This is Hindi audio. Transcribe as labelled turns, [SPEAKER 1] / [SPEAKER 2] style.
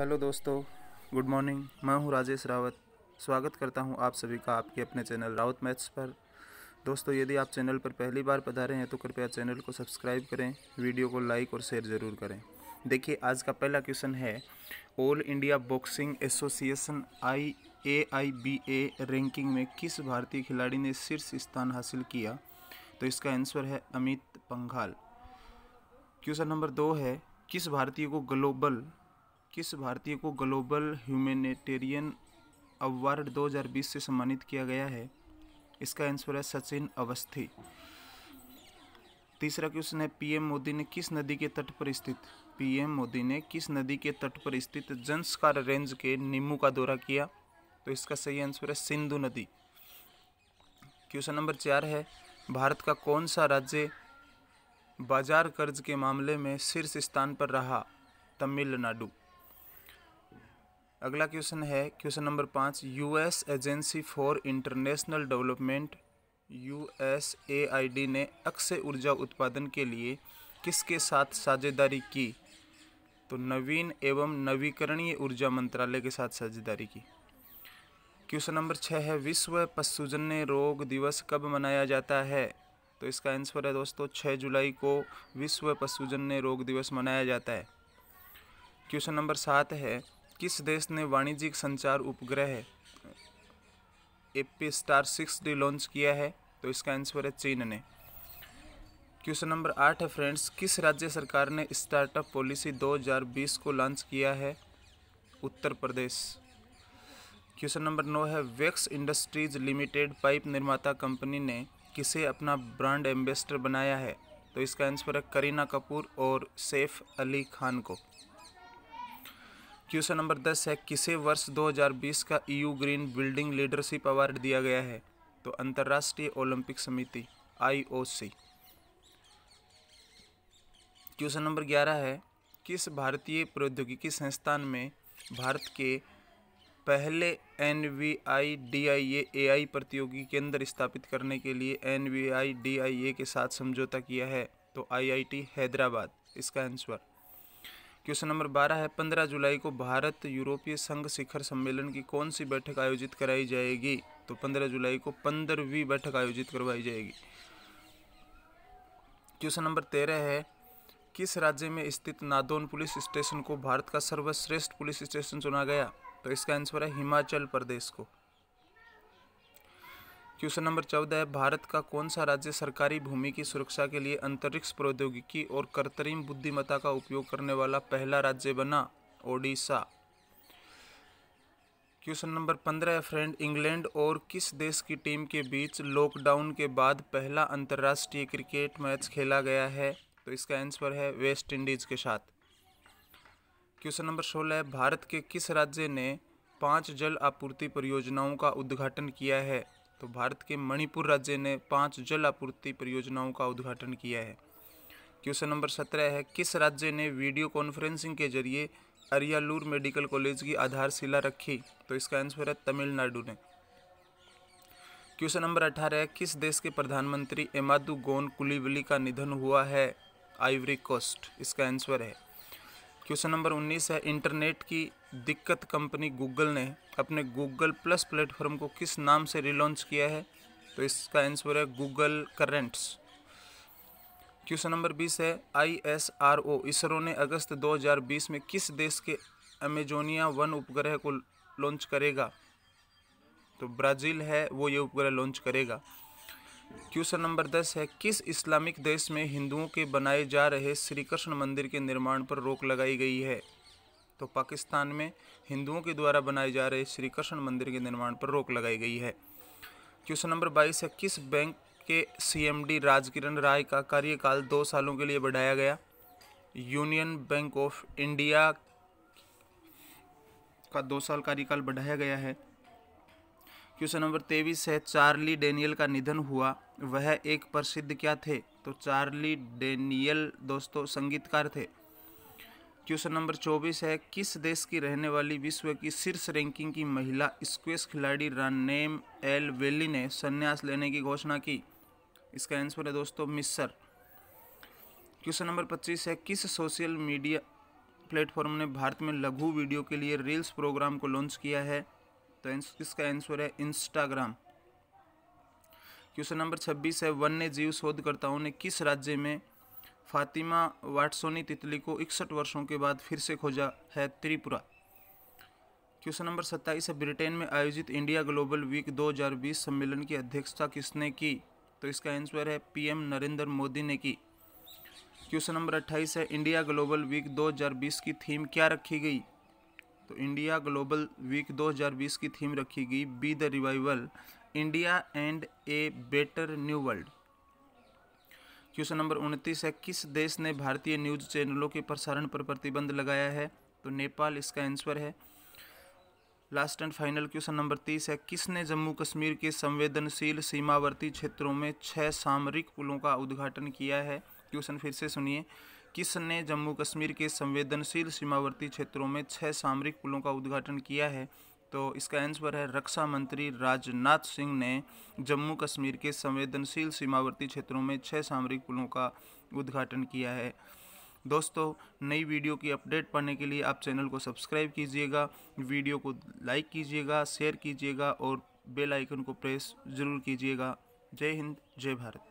[SPEAKER 1] हेलो दोस्तों गुड मॉर्निंग मैं हूं राजेश रावत स्वागत करता हूं आप सभी का आपके अपने चैनल रावत मैथ्स पर दोस्तों यदि आप चैनल पर पहली बार पधारे हैं तो कृपया चैनल को सब्सक्राइब करें वीडियो को लाइक और शेयर ज़रूर करें देखिए आज का पहला क्वेश्चन है All India Boxing Association A I B A ए रैंकिंग में किस भारतीय खिलाड़ी ने शीर्ष स्थान हासिल किया तो इसका आंसर है अमित पंघाल क्वेश्चन नंबर दो है किस भारतीय को ग्लोबल किस भारतीय को ग्लोबल ह्यूमेनिटेरियन अवार्ड 2020 से सम्मानित किया गया है इसका आंसर है सचिन अवस्थी तीसरा क्वेश्चन है पीएम मोदी ने किस नदी के तट पर स्थित पीएम मोदी ने किस नदी के तट पर स्थित जंसकार रेंज के निम्बू का दौरा किया तो इसका सही आंसर है सिंधु नदी क्वेश्चन नंबर चार है भारत का कौन सा राज्य बाजार कर्ज के मामले में शीर्ष स्थान पर रहा तमिलनाडु अगला क्वेश्चन है क्वेश्चन नंबर पाँच U S agency for international development U S A I D ने अक्षय ऊर्जा उत्पादन के लिए किसके साथ साझेदारी की तो नवीन एवं नवीकरणीय ऊर्जा मंत्रालय के साथ साझेदारी की क्वेश्चन नंबर छः है विश्व पशुजन्य रोग दिवस कब मनाया जाता है तो इसका आंसर है दोस्तों छः जुलाई को विश्व पशुजन्य रोग दिवस मनाया जाता है क्वेश्चन नंबर सात है किस देश ने वाणिज्यिक संचार उपग्रह AP star six D launch किया है तो इसका आंसर है चीन ने क्वेश्चन नंबर आठ है फ्रेंड्स किस राज्य सरकार ने स्टार्टअप पॉलिसी 2020 को लॉन्च किया है उत्तर प्रदेश क्वेश्चन नंबर नौ है वेक्स इंडस्ट्रीज लिमिटेड पाइप निर्माता कंपनी ने किसे अपना ब्रांड एम्बेसडर बनाया है तो इसका आंसर है करीना कपूर और सैफ अली खान को क्वेश्चन नंबर दस है किसे वर्ष 2020 का EU green building leadership award दिया गया है तो अंतर्राष्ट्रीय ओलंपिक समिति आईओसी क्वेश्चन नंबर ग्यारह है किस भारतीय प्रौद्योगिकी संस्थान में भारत के पहले N V I D I A A I प्रतियोगी केंद्र स्थापित करने के लिए N V I D I A के साथ समझौता किया है तो आई आई टी हैदराबाद इसका आंसर क्वेश्चन नंबर बारह है पंद्रह जुलाई को भारत यूरोपीय संघ शिखर सम्मेलन की कौन सी बैठक आयोजित कराई जाएगी तो पंद्रह जुलाई को पंद्रहवीं बैठक आयोजित करवाई जाएगी क्वेश्चन नंबर तेरह है किस राज्य में स्थित नादौन पुलिस स्टेशन को भारत का सर्वश्रेष्ठ पुलिस स्टेशन चुना गया तो इसका आंसर है हिमाचल प्रदेश को क्वेश्चन नंबर चौदह है भारत का कौन सा राज्य सरकारी भूमि की सुरक्षा के लिए अंतरिक्ष प्रौद्योगिकी और कृत्रिम बुद्धिमत्ता का उपयोग करने वाला पहला राज्य बना ओडिशा क्वेश्चन नंबर पंद्रह है फ्रेंड इंग्लैंड और किस देश की टीम के बीच लॉकडाउन के बाद पहला अंतर्राष्ट्रीय क्रिकेट मैच खेला गया है तो इसका आंसर है वेस्ट इंडीज़ के साथ क्वेश्चन नंबर सोलह है भारत के किस राज्य ने पांच जल आपूर्ति परियोजनाओं का उद्घाटन किया है तो भारत के मणिपुर राज्य ने पांच जल आपूर्ति परियोजनाओं का उद्घाटन किया है क्वेश्चन नंबर सत्रह है किस राज्य ने वीडियो कॉन्फ्रेंसिंग के जरिए अरियालूर मेडिकल कॉलेज की आधारशिला रखी तो इसका आंसर है तमिलनाडु ने क्वेश्चन नंबर अठारह है किस देश के प्रधानमंत्री एमादू गोन कुलीवली का निधन हुआ है आइवरी कोस्ट इसका आंसर है क्वेश्चन नंबर 19 है इंटरनेट की दिक्कत कंपनी गूगल ने अपने गूगल प्लस प्लेटफॉर्म को किस नाम से रिलॉन्च किया है तो इसका आंसर है गूगल करेंट्स क्वेश्चन नंबर 20 है आईएसआरओ इसरो ने अगस्त 2020 में किस देश के अमेजोनिया वन उपग्रह को लॉन्च करेगा तो ब्राज़ील है वो ये उपग्रह लॉन्च करेगा क्वेश्चन नंबर दस है किस इस्लामिक देश में हिंदुओं के बनाए जा रहे श्री कृष्ण मंदिर के निर्माण पर रोक लगाई गई है तो पाकिस्तान में हिंदुओं के द्वारा बनाए जा रहे श्री कृष्ण मंदिर के निर्माण पर रोक लगाई गई है क्वेश्चन नंबर बाईस है किस बैंक के सीएमडी राजकिरण राय का कार्यकाल दो सालों के लिए बढ़ाया गया यूनियन बैंक ऑफ इंडिया का दो साल कार्यकाल बढ़ाया गया है क्वेश्चन नंबर तेईस है चार्ली डेनियल का निधन हुआ वह एक प्रसिद्ध क्या थे तो चार्ली डेनियल दोस्तों संगीतकार थे क्वेश्चन नंबर चौबीस है किस देश की रहने वाली विश्व की शीर्ष रैंकिंग की महिला स्क्वेस खिलाड़ी रानेम एल वेली ने संन्यास लेने की घोषणा की इसका आंसर है दोस्तों मिस्र क्वेश्चन नंबर पच्चीस है किस सोशल मीडिया प्लेटफॉर्म ने भारत में लघु वीडियो के लिए रील्स प्रोग्राम को लॉन्च किया है तो इसका आंसर है इंस्टाग्राम क्वेश्चन नंबर छब्बीस है वन्य जीव शोधकर्ताओं ने किस राज्य में फातिमा वाटसोनी तितली को इकसठ वर्षों के बाद फिर से खोजा है त्रिपुरा क्वेश्चन नंबर सत्ताईस है ब्रिटेन में आयोजित इंडिया ग्लोबल वीक 2020 सम्मेलन की अध्यक्षता किसने की तो इसका आंसर है पीएम नरेंद्र मोदी ने की क्वेश्चन नंबर अट्ठाईस है इंडिया ग्लोबल वीक 2020 की थीम क्या रखी गई तो इंडिया ग्लोबल वीक 2020 की थीम रखी गई be the revival India and a better new world question number उनतीस है किस देश ने भारतीय न्यूज चैनलों के प्रसारण पर प्रतिबंध लगाया है तो नेपाल इसका आंसर है last and final question number तीस है किसने जम्मू कश्मीर के संवेदनशील सीमावर्ती क्षेत्रों में छह सामरिक पुलों का उद्घाटन किया है क्वेश्चन फिर से सुनिए किसने जम्मू कश्मीर के संवेदनशील सीमावर्ती क्षेत्रों में छः सामरिक पुलों का उद्घाटन किया है तो इसका आंसर है रक्षा मंत्री राजनाथ सिंह ने जम्मू कश्मीर के संवेदनशील सीमावर्ती क्षेत्रों में छः सामरिक पुलों का उद्घाटन किया है दोस्तों नई वीडियो की अपडेट पाने के लिए आप चैनल को सब्सक्राइब कीजिएगा वीडियो को लाइक कीजिएगा शेयर कीजिएगा और बेल आइकन को प्रेस ज़रूर कीजिएगा जय हिंद जय भारत